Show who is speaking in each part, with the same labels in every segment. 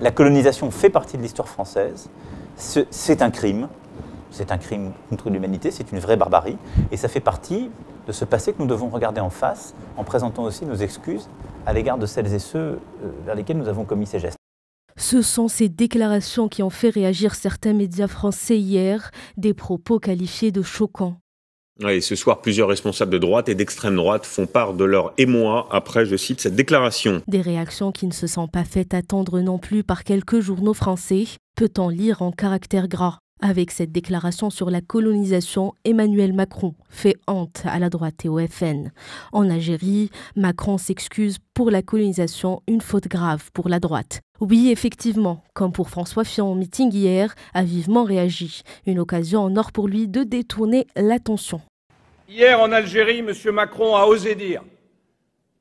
Speaker 1: la colonisation fait partie de l'histoire française, c'est un crime, c'est un crime contre l'humanité, c'est une vraie barbarie, et ça fait partie de ce passé que nous devons regarder en face, en présentant aussi nos excuses à l'égard de celles et ceux euh, vers lesquels nous avons commis ces gestes.
Speaker 2: Ce sont ces déclarations qui ont fait réagir certains médias français hier, des propos qualifiés de choquants
Speaker 3: ce soir, plusieurs responsables de droite et d'extrême droite font part de leur émoi après, je cite, cette déclaration.
Speaker 2: Des réactions qui ne se sont pas faites attendre non plus par quelques journaux français. Peut-on lire en caractère gras avec cette déclaration sur la colonisation, Emmanuel Macron fait honte à la droite et au FN. En Algérie, Macron s'excuse pour la colonisation, une faute grave pour la droite. Oui, effectivement, comme pour François Fillon au meeting hier, a vivement réagi. Une occasion en or pour lui de détourner l'attention.
Speaker 4: Hier en Algérie, M. Macron a osé dire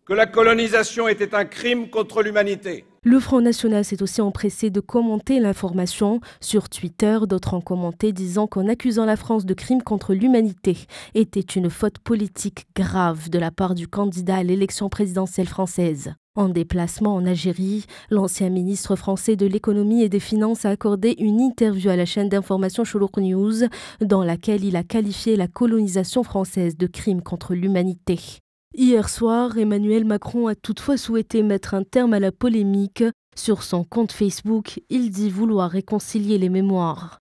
Speaker 4: que la colonisation était un crime contre l'humanité.
Speaker 2: Le Front National s'est aussi empressé de commenter l'information. Sur Twitter, d'autres ont commenté disant qu'en accusant la France de crimes contre l'humanité était une faute politique grave de la part du candidat à l'élection présidentielle française. En déplacement en Algérie, l'ancien ministre français de l'économie et des finances a accordé une interview à la chaîne d'information Cholouk News dans laquelle il a qualifié la colonisation française de crime contre l'humanité. Hier soir, Emmanuel Macron a toutefois souhaité mettre un terme à la polémique. Sur son compte Facebook, il dit vouloir réconcilier les mémoires.